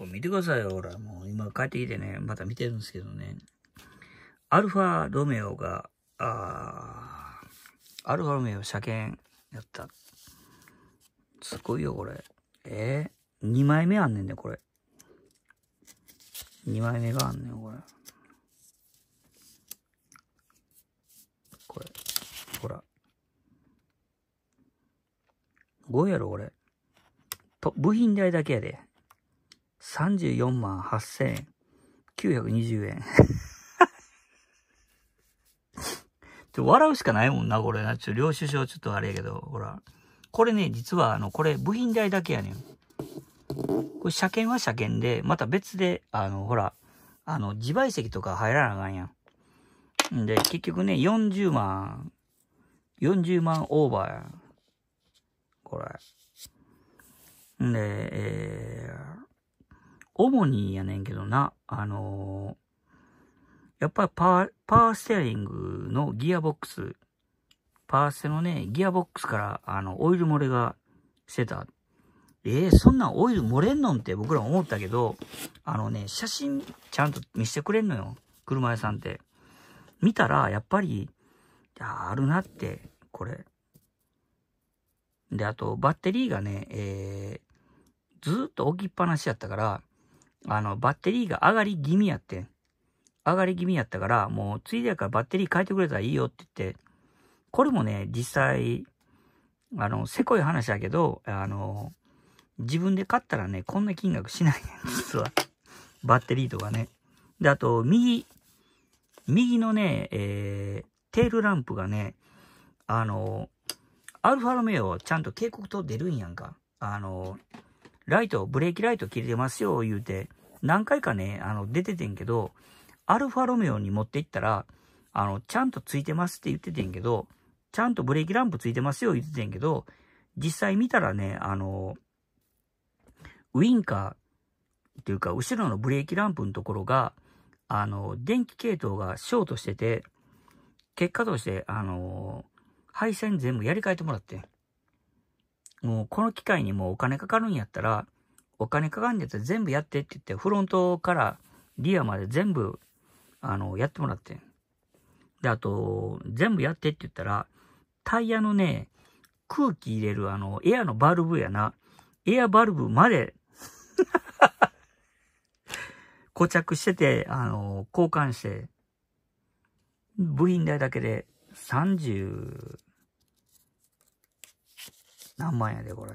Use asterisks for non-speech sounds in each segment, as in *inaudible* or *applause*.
これ見てくださいよ、ほら。もう今帰ってきてね、また見てるんですけどね。アルファロメオが、あアルファロメオ車検やった。すごいよ、これ。えー、2枚目あんねんね、これ。2枚目があんねん、これ。これ。ほら。5やろ、これ。部品代だけやで。34万8 920円。*laughs* ちょ、笑うしかないもんな、これな。ちょ、領収書ちょっとあれやけど、ほら。これね、実は、あの、これ、部品代だけやねん。これ、車検は車検で、また別で、あの、ほら、あの、自賠責とか入らなあかんやん。んで、結局ね、40万、40万オーバーやん。これ。んで、えー、主にやねんけどな、あのー、やっぱりパー、パーステアリングのギアボックス、パーステのね、ギアボックスから、あの、オイル漏れがしてた。えー、そんなオイル漏れんのんって僕ら思ったけど、あのね、写真ちゃんと見せてくれんのよ。車屋さんって。見たら、やっぱり、あるなって、これ。で、あと、バッテリーがね、えー、ずっと置きっぱなしやったから、あの、バッテリーが上がり気味やってん。上がり気味やったから、もう、ついでやからバッテリー変えてくれたらいいよって言って、これもね、実際、あの、せこい話やけど、あの、自分で買ったらね、こんな金額しないん、*laughs* 実は。バッテリーとかね。で、あと、右、右のね、えー、テールランプがね、あの、アルファロメオちゃんと警告灯出るんやんか。あの、ライト、ブレーキライト切れてますよ、言うて、何回かね、あの、出ててんけど、アルファロメオに持っていったら、あの、ちゃんとついてますって言っててんけど、ちゃんとブレーキランプついてますよ、言っててんけど、実際見たらね、あの、ウインカーっていうか、後ろのブレーキランプのところが、あの、電気系統がショートしてて、結果として、あの、配線全部やり替えてもらってん。もうこの機会にもうお金かかるんやったら、お金かかるんやったら全部やってって言って、フロントからリアまで全部、あの、やってもらって。で、あと、全部やってって言ったら、タイヤのね、空気入れるあの、エアのバルブやな。エアバルブまで *laughs* 固着してて、あの、交換して、部品代だけで30、何万やで、これ。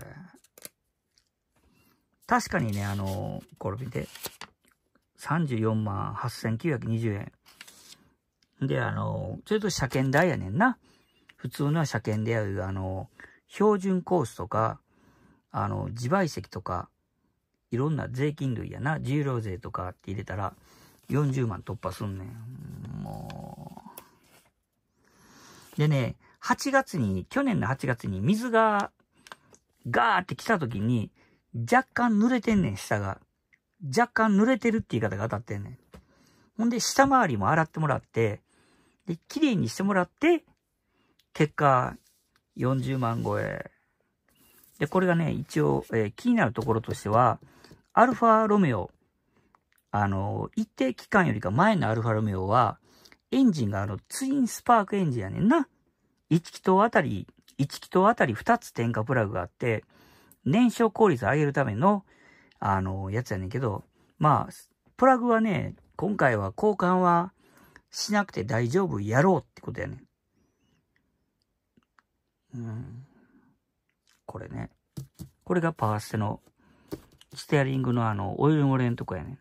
確かにね、あの、これ見て。34万8920円。で、あの、ちょっと車検代やねんな。普通の車検である、あの、標準コースとか、あの、自賠責とか、いろんな税金類やな、重量税とかって入れたら、40万突破すんねん。もう。でね、8月に、去年の8月に水がガーって来た時に、若干濡れてんねん、下が。若干濡れてるって言い方が当たってんねん。ほんで、下回りも洗ってもらって、で、綺麗にしてもらって、結果、40万超え。で、これがね、一応、えー、気になるところとしては、アルファロメオ、あのー、一定期間よりか前のアルファロメオは、エンジンがあの、ツインスパークエンジンやねんな。1気筒あたり1気筒あたり2つ点火プラグがあって、燃焼効率を上げるための、あの、やつやねんけど、まあ、プラグはね、今回は交換はしなくて大丈夫やろうってことやねん。うん。これね。これがパワーステの、ステアリングのあの、オイル漏れんとこやねん。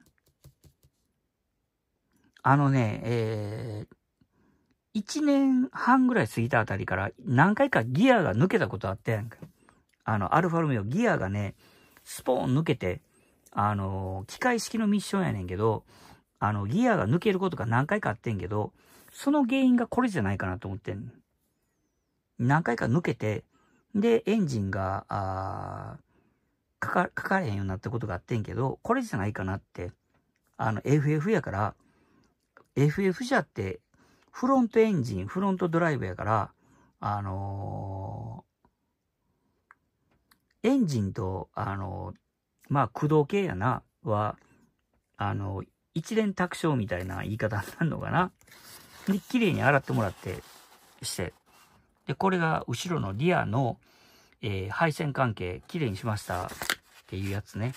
あのね、えー、1年半ぐらい過ぎたあたりから何回かギアが抜けたことあってやんか。あの、アルファロメオギアがね、スポーン抜けて、あの、機械式のミッションやねんけど、あの、ギアが抜けることが何回かあってんけど、その原因がこれじゃないかなと思ってん。何回か抜けて、で、エンジンが、あかか、かかれへんようになったことがあってんけど、これじゃないかなって。あの、FF やから、FF じゃってフロントエンジン、フロントドライブやから、あのー、エンジンと、あのー、まあ、駆動系やな、は、あのー、一連卓上みたいな言い方になるのかな。で、綺麗に洗ってもらって、して。で、これが後ろのリアの、えー、配線関係、綺麗にしましたっていうやつね。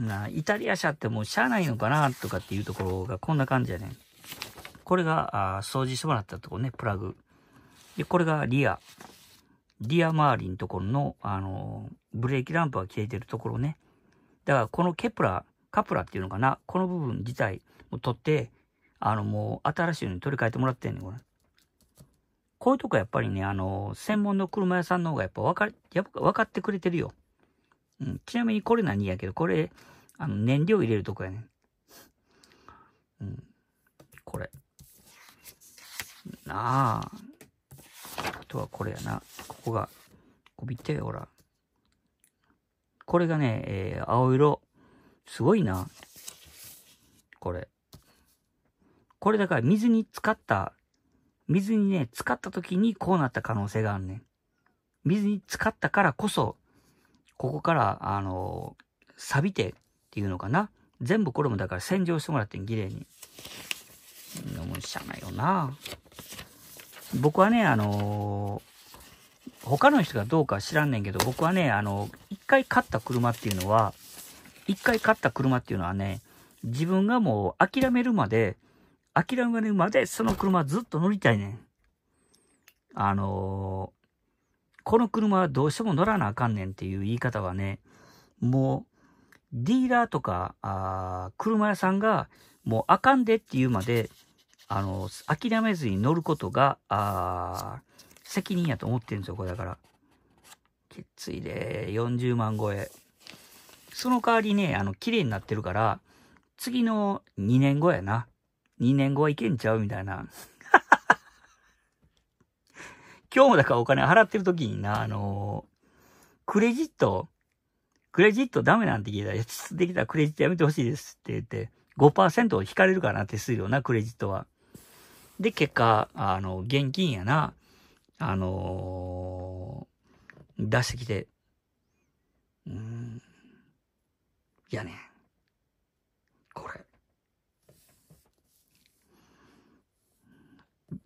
なイタリア車ってもう車内のかなとかっていうところがこんな感じやね。これがあ掃除してもらったところね、プラグ。で、これがリア。リア周りのところの、あのー、ブレーキランプが消えてるところね。だからこのケプラ、カプラっていうのかな、この部分自体を取って、あのもう新しいのに取り替えてもらってんねん、これ。こういうとこやっぱりね、あのー、専門の車屋さんの方がやっぱ分か、やっぱ分かってくれてるよ。うん、ちなみにこれ何やけど、これ、あの、燃料入れるとこやねうん。これ。なあ。あとはこれやな。ここが、こびってほら。これがね、えー、青色。すごいな。これ。これだから水に浸かった、水にね、浸かった時にこうなった可能性があるね。水に浸かったからこそ、ここから、あの、錆びてっていうのかな。全部これもだから洗浄してもらってん、綺麗に。飲むしゃないよな。僕はね、あのー、他の人がどうか知らんねんけど、僕はね、あのー、一回買った車っていうのは、一回買った車っていうのはね、自分がもう諦めるまで、諦めるまでその車ずっと乗りたいねん。あのこの車はどうしても乗らなあかんねんっていう言い方はね、もう、ディーラーとか、あ車屋さんが、もうあかんでっていうまで、あの、諦めずに乗ることが、あ責任やと思ってるんですよ、これだから。きついで、40万超え。その代わりね、あの、綺麗になってるから、次の2年後やな。2年後はいけんちゃうみたいな。今日もだからお金払ってる時にな、あのー、クレジット、クレジットダメなんて聞いたら、できたらクレジットやめてほしいですって言って、5%引かれるからな、手数料な、クレジットは。で、結果、あの、現金やな、あのー、出してきて、うん、やね、これ。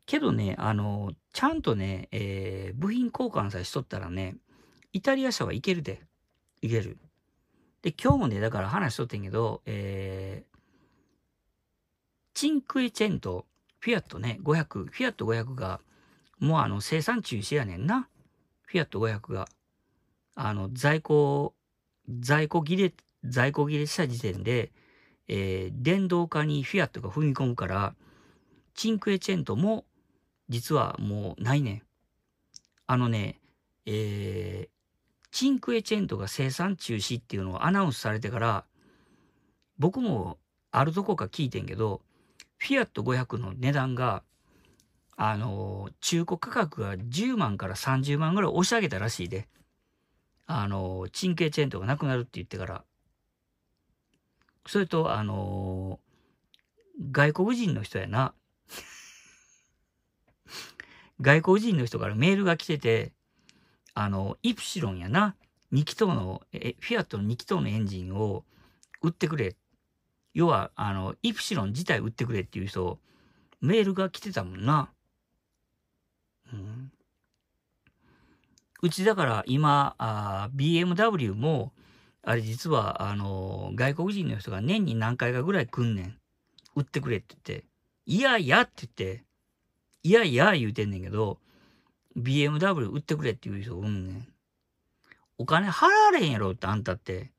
けどね、あのー、ちゃんとね、えー、部品交換さえしとったらね、イタリア車はいけるで。いける。で、今日もね、だから話しとってんけど、えー、チンクエチェント、フィアットね、500、フィアット500が、もうあの、生産中止やねんな。フィアット500が。あの、在庫、在庫切れ、在庫切れした時点で、えー、電動化にフィアットが踏み込むから、チンクエチェントも実はもうないねん。あのね、えー、チンクエチェントが生産中止っていうのをアナウンスされてから、僕もあるとこか聞いてんけど、フィアット500の値段が、あのー、中古価格が10万から30万ぐらい押し上げたらしいで。あのー、チンクエチェントがなくなるって言ってから。それと、あのー、外国人の人やな。外国人の人からメールが来てて、あの、イプシロンやな、2気筒の、えフィアットの2気筒のエンジンを売ってくれ。要は、あの、イプシロン自体売ってくれっていう人、メールが来てたもんな。うん。うちだから今、あ BMW も、あれ実は、あの、外国人の人が年に何回かぐらい来んねん。売ってくれって言って。いやいやって言って、いやいや言うてんねんけど、BMW 売ってくれっていう人おんねん。お金払われへんやろってあんたって。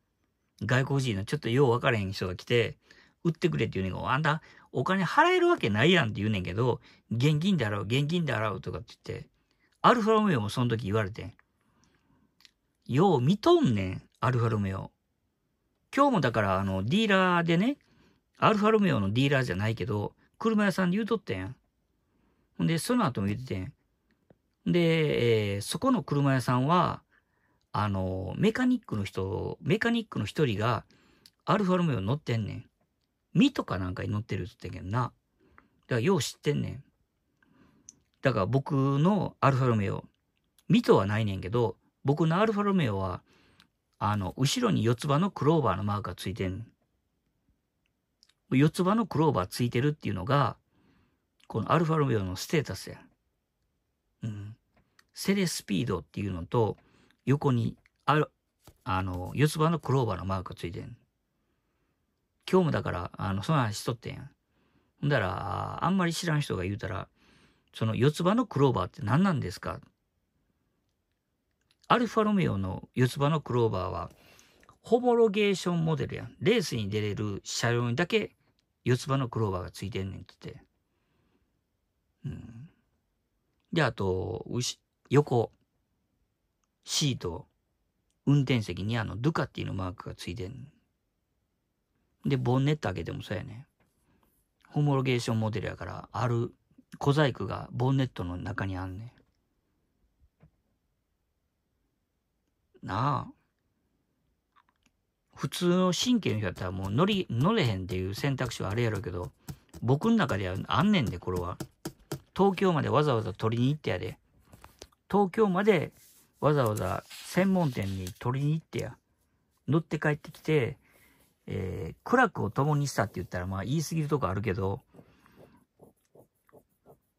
外国人のちょっとよう分からへん人が来て、売ってくれって言うねんけど、あんたお金払えるわけないやんって言うねんけど、現金で払う、現金で払うとかって言って、アルファロメオもその時言われてん。よう見とんねん、アルファロメオ。今日もだからあのディーラーでね、アルファロメオのディーラーじゃないけど、車屋さんで言うとっやん。んで、その後も言っててん。で、えー、そこの車屋さんは、あの、メカニックの人、メカニックの一人が、アルファロメオ乗ってんねん。ミとかなんかに乗ってるって言ってんけどな。だから、よう知ってんねん。だから、僕のアルファロメオ、ミとはないねんけど、僕のアルファロメオは、あの、後ろに四つ葉のクローバーのマークがついてん。四つ葉のクローバーついてるっていうのが、このアルファロメオのステータスやうん。セレスピードっていうのと、横にある、あの、四つ葉のクローバーのマークがついてん。今日もだから、あの、その話しとってんやん。ほんだら、あんまり知らん人が言うたら、その四つ葉のクローバーって何なんですかアルファロメオの四つ葉のクローバーは、ホモロゲーションモデルやん。レースに出れる車両にだけ四つ葉のクローバーがついてんねんってって。で、あと、横、シート、運転席にあの、ドゥカティのマークがついてん。で、ボンネット開けてもそうやね。ホモロゲーションモデルやから、ある小細工がボンネットの中にあんねん。なあ。普通の神経の人やったらもう乗り、乗れへんっていう選択肢はあれやろうけど、僕の中ではあんねんで、これは。東京までわざわざ取りに行ってやで。東京までわざわざ専門店に取りに行ってや。乗って帰ってきて、えー、苦楽を共にしたって言ったら、まあ言い過ぎるとこあるけど、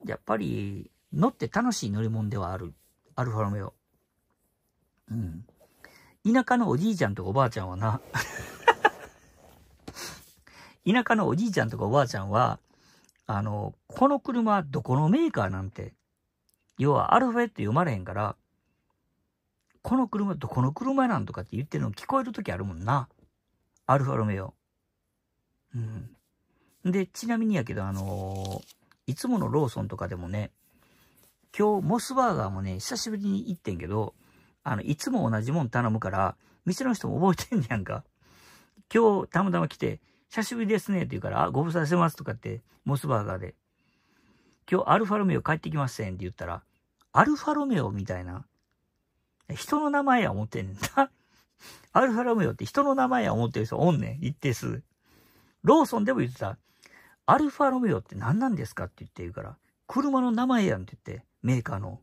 やっぱり乗って楽しい乗り物ではある。アルファロメオ。うん。田舎のおじいちゃんとかおばあちゃんはな田舎のおじいちゃんとかおばあちゃんは、あの、この車どこのメーカーなんて、要はアルファベット読まれへんから、この車どこの車なんとかって言ってるの聞こえる時あるもんな。アルファロメオ。うん。で、ちなみにやけど、あのー、いつものローソンとかでもね、今日モスバーガーもね、久しぶりに行ってんけど、あの、いつも同じもん頼むから、店の人も覚えてんじゃんか。今日、たまたま来て、久しぶりですねって言うから、あ、ご無沙汰してますとかって、モスバーガーで、今日アルファロメオ帰ってきませんって言ったら、アルファロメオみたいな、人の名前や思ってんな *laughs* アルファロメオって人の名前や思ってる人おんねん、一定数。ローソンでも言ってた、アルファロメオって何なんですかって言って言うから、車の名前やんって言って、メーカーの。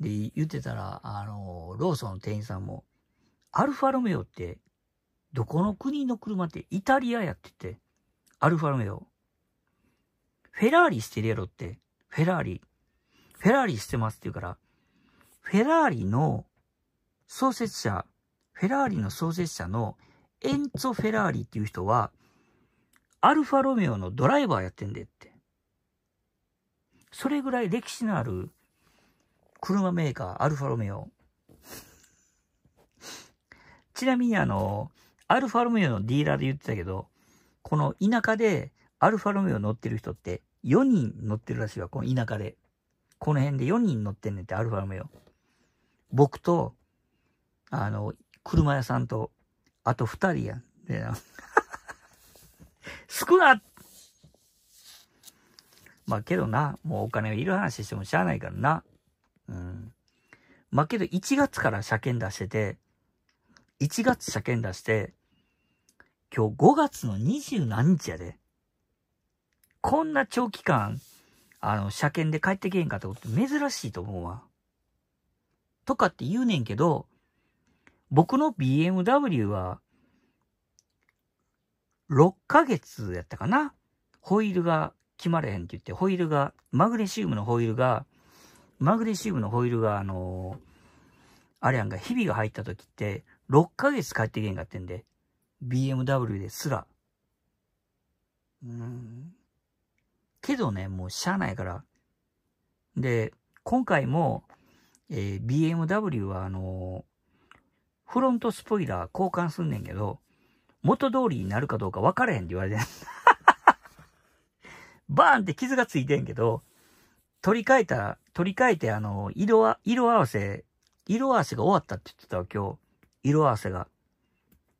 で、言ってたら、あの、ローソンの店員さんも、アルファロメオって、どこの国の車ってイタリアやってて、アルファロメオ。フェラーリしてるやろって、フェラーリ。フェラーリしてますって言うから、フェラーリの創設者、フェラーリの創設者のエンツォ・フェラーリっていう人は、アルファロメオのドライバーやってんでって。それぐらい歴史のある車メーカー、アルファロメオ。ちなみにあの、アルファロメオのディーラーで言ってたけど、この田舎でアルファロメオ乗ってる人って4人乗ってるらしいわ、この田舎で。この辺で4人乗ってんねんって、アルファロメオ。僕と、あの、車屋さんと、あと2人やん。で *laughs* 少なまあけどな、もうお金いる話してもしゃあないからな。うん。まあけど1月から車検出してて、1月車検出して、今日5月の2何日やで。こんな長期間、あの、車検で帰ってけへんかってこと珍しいと思うわ。とかって言うねんけど、僕の BMW は、6ヶ月やったかなホイールが決まれへんって言って、ホイールが、マグネシウムのホイールが、マグネシウムのホイールが、あのー、あれやんか、日々が入った時って、6ヶ月帰ってけんかってんで、BMW ですら。うん。けどね、もうしゃあないから。で、今回も、えー、BMW はあのー、フロントスポイラー交換すんねんけど、元通りになるかどうか分からへんって言われてん。*laughs* バーンって傷がついてんけど、取り替えた、取り替えてあのー、色は、色合わせ、色合わせが終わったって言ってたわ、今日。色合わせが。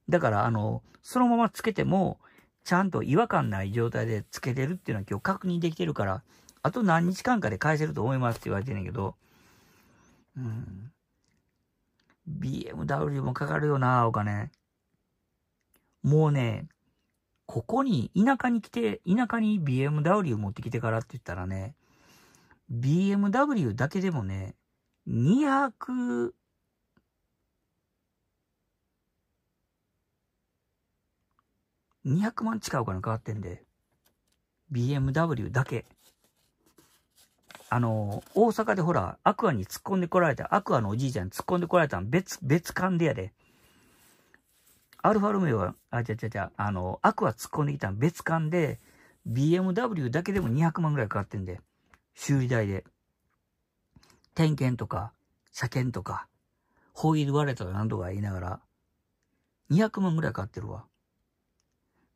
だから、あの、そのままつけても、ちゃんと違和感ない状態でつけてるっていうのは今日確認できてるから、あと何日間かで返せると思いますって言われてんねんけど、うん。BMW もかかるよな、お金。もうね、ここに、田舎に来て、田舎に BMW 持ってきてからって言ったらね、BMW だけでもね、200、200万近いお金かかってんで、BMW だけ。あの、大阪でほら、アクアに突っ込んでこられた、アクアのおじいちゃんに突っ込んでこられたん別、別館でやで。アルファロメオは、あ、ちゃちゃちゃ、あの、アクア突っ込んできたの別館で、BMW だけでも200万ぐらいかかってんで、修理代で。点検とか、車検とか、ホイール割れたら何とか言いながら、200万ぐらいかかってるわ。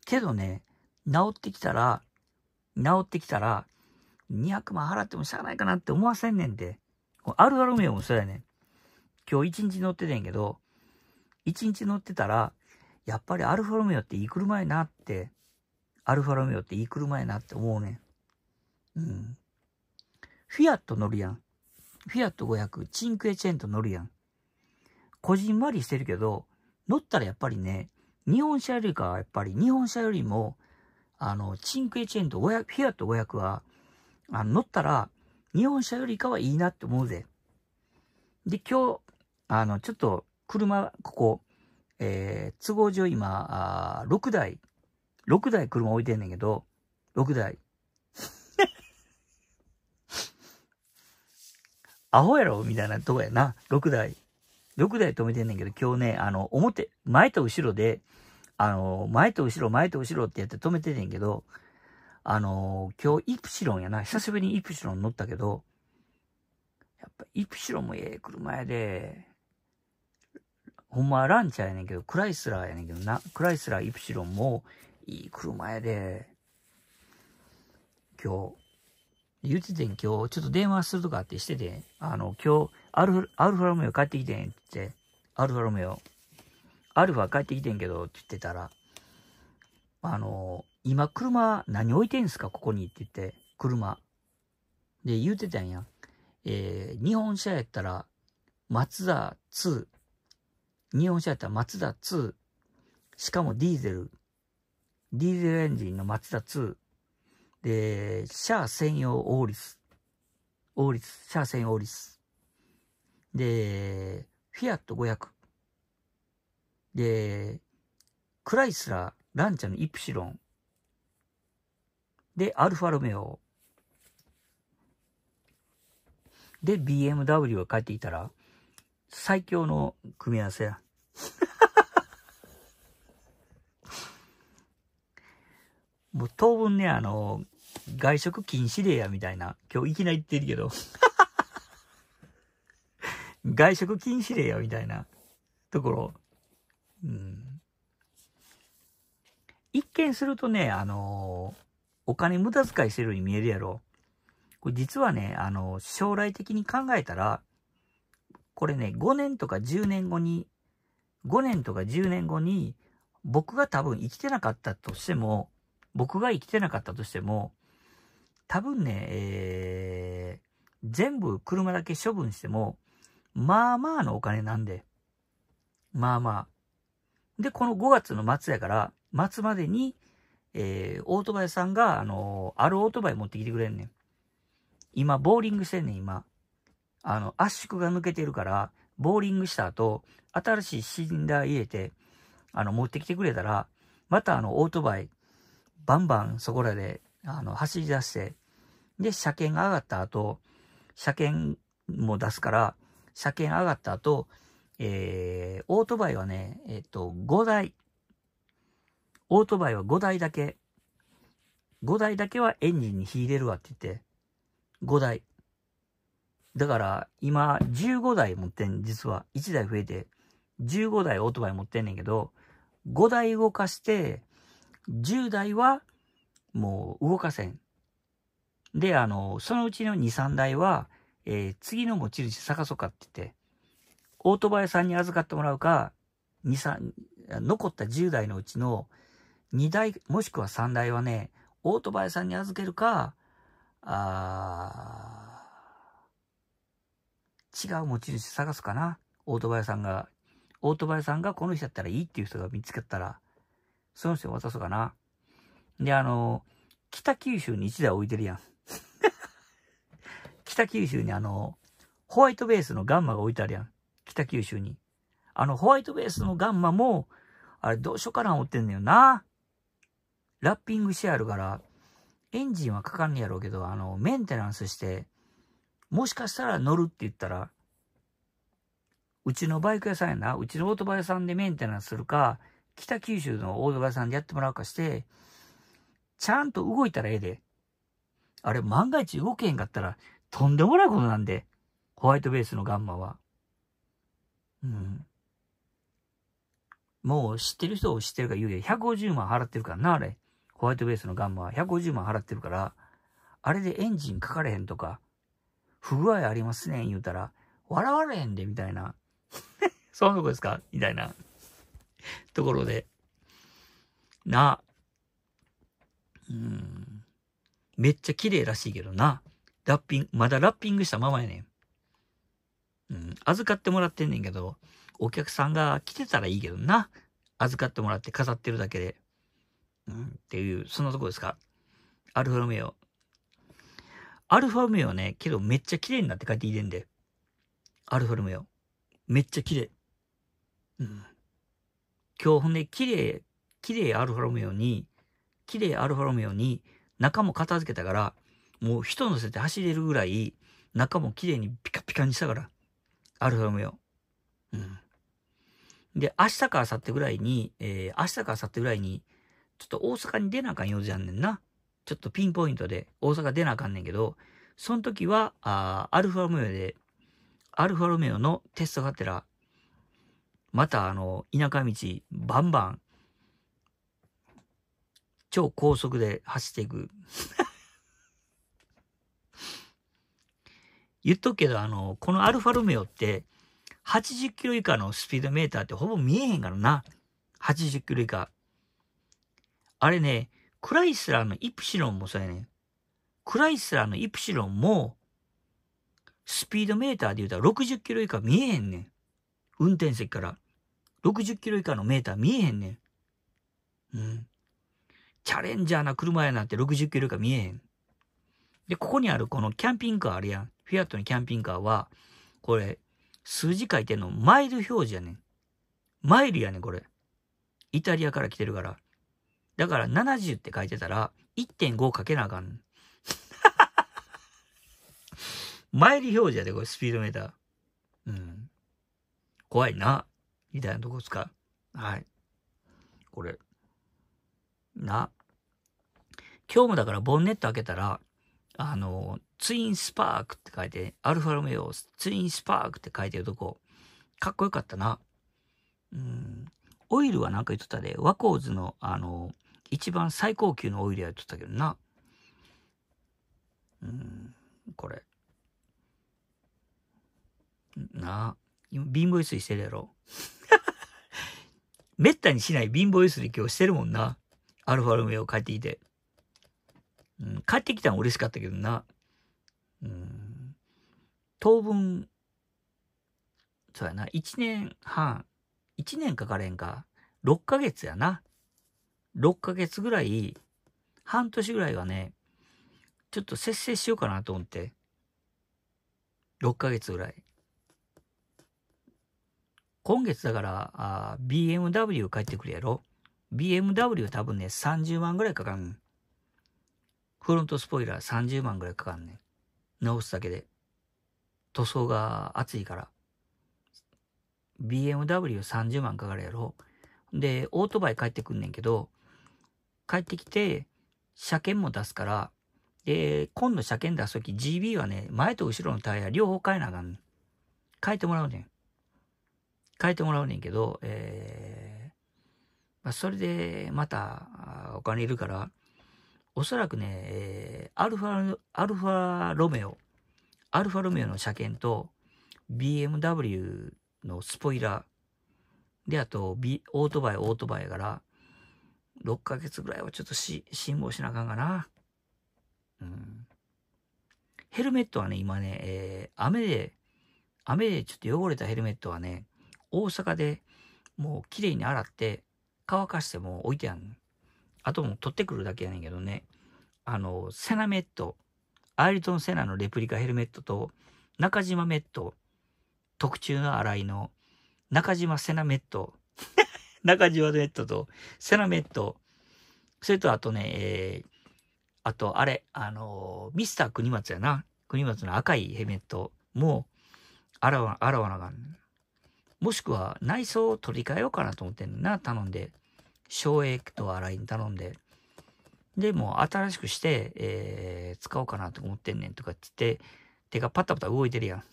けどね、治ってきたら、治ってきたら、200万払ってもしゃあないかなって思わせんねんルあるある名もそうやねん。今日1日乗っててんけど、1日乗ってたら、やっぱりアルファロメオっていい車やなって、アルファロメオっていい車やなって思うねん。うん。フィアット乗るやん。フィアット500、チンクエチェント乗るやん。こじんまりしてるけど、乗ったらやっぱりね、日本車よりかはやっぱり日本車よりも、あの、チンクエチェンと500、フィアット500は、あの、乗ったら、日本車よりかはいいなって思うぜ。で、今日、あの、ちょっと、車、ここ、えー、都合上今、あ6台、6台車置いてんねんけど、6台。*laughs* アホやろみたいなとこやな。6台。6台止めてんねんけど、今日ね、あの、表、前と後ろで、あの、前と後ろ、前と後ろってやって止めてんねんけど、あの、今日イプシロンやな、久しぶりにイプシロン乗ったけど、やっぱイプシロンもええ車やで、ほんまはランチャーやねんけど、クライスラーやねんけどな、クライスラーイプシロンもいい車やで、今日、言うててん今日、ちょっと電話するとかってしてて、あの、今日、アルファロメオ帰ってきてんって言って、アルファロメオ、アルファ帰ってきてんけどって言ってたら、あのー、今車何置いてんすかここにって言って、車。で、言うてたんや。えー、日本車やったら、マツダ2。日本車やったらマツダ2。しかもディーゼル。ディーゼルエンジンのマツダ2。で、シャア専用オーリス。オーリス、シャア専用オーリス。で、フィアット500。で、クライスラー、ランチャのイプシロン。で、アルファロメオ。で、BMW が帰ってきたら、最強の組み合わせや。*laughs* もう当分ね、あの、外食禁止令や、みたいな。今日いきなり言ってるけど。*laughs* 外食禁止令や、みたいなところ。うん。一見するとね、あのー、お金無駄遣いしてるように見えるやろ。これ実はね、あのー、将来的に考えたら、これね、5年とか10年後に、5年とか10年後に、僕が多分生きてなかったとしても、僕が生きてなかったとしても、多分ね、えー、全部車だけ処分しても、まあまあのお金なんで。まあまあ。で、この5月の末やから、末までに、えー、オートバイさんが、あのー、あるオートバイ持ってきてくれんねん。今、ボーリングしてんねん、今。あの、圧縮が抜けてるから、ボーリングした後、新しいシリンダー入れて、あの、持ってきてくれたら、またあの、オートバイ、バンバンそこらで、あの、走り出して、で、車検が上がった後、車検も出すから、車検上がった後、えー、オートバイはね、えっ、と、5台。オートバイは5台だけ。5台だけはエンジンに引いれるわって言って。5台。だから、今、15台持ってん、実は。1台増えて。15台オートバイ持ってんねんけど、5台動かして、10台は、もう動かせん。で、あの、そのうちの2、3台は、えー、次の持ち主探そうかって言って、オートバイさんに預かってもらうか、二三、残った10台のうちの2台、もしくは3台はね、オートバイさんに預けるか、あ違う持ち主探すかな。オートバイさんが、オートバイさんがこの人だったらいいっていう人が見つかったら、その人に渡そうかな。で、あの、北九州に1台置いてるやん。北九州にあの、ホワイトベースのガンマが置いてあるやん。北九州に。あの、ホワイトベースのガンマも、あれ、どうしようかな思ってんのよな。ラッピングしてあるから、エンジンはかかんねやろうけど、あの、メンテナンスして、もしかしたら乗るって言ったら、うちのバイク屋さんやな、うちのオートバイ屋さんでメンテナンスするか、北九州のオートバイ屋さんでやってもらうかして、ちゃんと動いたらええで。あれ、万が一動けへんかったら、とんでもないことなんで、ホワイトベースのガンマは。うん。もう知ってる人を知ってるか言うで、150万払ってるからな、あれ。ホワイトベースのガンマは150万払ってるから、あれでエンジンかかれへんとか、不具合ありますねん言うたら、笑われへんで、みたいな。*laughs* そんなとこですかみたいな。ところで。なうん。めっちゃ綺麗らしいけどな。ラッピング、まだラッピングしたままやねん。うん、預かってもらってんねんけど、お客さんが来てたらいいけどな。預かってもらって飾ってるだけで。うん、っていう、そんなとこですか。アルファロメオ。アルファロメオね、けどめっちゃ綺麗になって帰っていいでんで。アルファロメオ。めっちゃ綺麗。うん。今日ほんで、綺麗、綺麗アルファロメオに、綺麗アルファロメオに中も片付けたから、もう人乗せて走れるぐらい、中も綺麗にピカピカにしたから。アルファロメオ。うん。で、明日か明後日ぐらいに、えー、明日か明後日ぐらいに、ちょっと大阪に出なあかんようじゃんねんな。ちょっとピンポイントで大阪出なあかんねんけど、その時は、あアルファロメオで、アルファロメオのテストがてら、またあの、田舎道、バンバン、超高速で走っていく。言っとくけど、あの、このアルファロメオって、80キロ以下のスピードメーターってほぼ見えへんからな。80キロ以下。あれね、クライスラーのイプシロンもそうやねん。クライスラーのイプシロンも、スピードメーターで言うたら60キロ以下見えへんねん。運転席から。60キロ以下のメーター見えへんねん。うん。チャレンジャーな車やなって60キロ以下見えへん。で、ここにあるこのキャンピングカーあるやん。フィアットのキャンピングカーは、これ、数字書いてんの、マイル表示やねん。マイルやねん、これ。イタリアから来てるから。だから70って書いてたら、1.5かけなあかん。*laughs* マイル表示やで、これ、スピードメーター。うん。怖いな。みたいなとこっすか。はい。これ。な。今日もだからボンネット開けたら、あの、ツインスパークって書いて、アルファロメオ、ツインスパークって書いてるとこ、かっこよかったな。うん。オイルはなんか言っとったで、ワコーズの、あの、一番最高級のオイルやっとったけどな。うん、これ。なあ。今貧乏ゆすりしてるやろ。めったにしない貧乏ゆすり今日してるもんな。アルファロメオ帰ってきて。うん、帰ってきたの嬉しかったけどな、うん、当分、そうやな、一年半、一年かかれんか、六ヶ月やな。六ヶ月ぐらい、半年ぐらいはね、ちょっと節制しようかなと思って。六ヶ月ぐらい。今月だから、あ BMW 帰ってくるやろ。BMW 多分ね、30万ぐらいかかる。フロントスポイラー30万ぐらいかかんねん。直すだけで。塗装が厚いから。BMW30 万かかるやろ。で、オートバイ帰ってくんねんけど、帰ってきて、車検も出すから、で、今度車検出すとき GB はね、前と後ろのタイヤ両方変えなあかんねん。変えてもらうねん。変えてもらうねんけど、えー、まあ、それでまたお金いるから、おそらくね、えー、アルファ、アルファロメオ、アルファロメオの車検と、BMW のスポイラー、で、あと、B、オートバイ、オートバイから、6ヶ月ぐらいはちょっとし、辛抱しなあかんかな。うん。ヘルメットはね、今ね、えー、雨で、雨でちょっと汚れたヘルメットはね、大阪でもう綺麗に洗って、乾かしても置いてある。あとも取ってくるだけやねんけどね、あの、セナメット、アイルトン・セナのレプリカヘルメットと、中島メット、特注の洗いの、中島セナメット、*laughs* 中島メットと、セナメット、それとあとね、えー、あとあれ、あのー、ミスター国松やな。国松の赤いヘルメットも、あらわ、あらわながん。もしくは内装を取り替えようかなと思ってんな、頼んで。省エと新井に頼んで、で、もう新しくして、えー、使おうかなと思ってんねんとかって言って、手がパタパタ動いてるやん。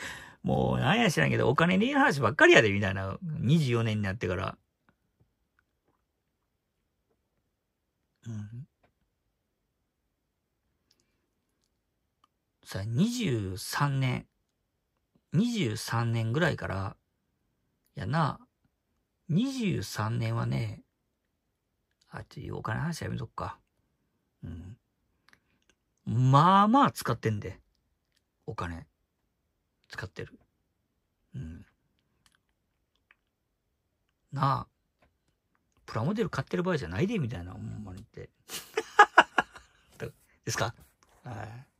*laughs* もう、なんや知らんけど、お金でいい話ばっかりやで、みたいな。24年になってから。うん。さ、23年。23年ぐらいから、やな、23年はね、あっち、お金の話やめとくか。うん。まあまあ使ってんで。お金。使ってる。うん。なあ。プラモデル買ってる場合じゃないで、みたいな、ほんまにって。*laughs* ですかはい。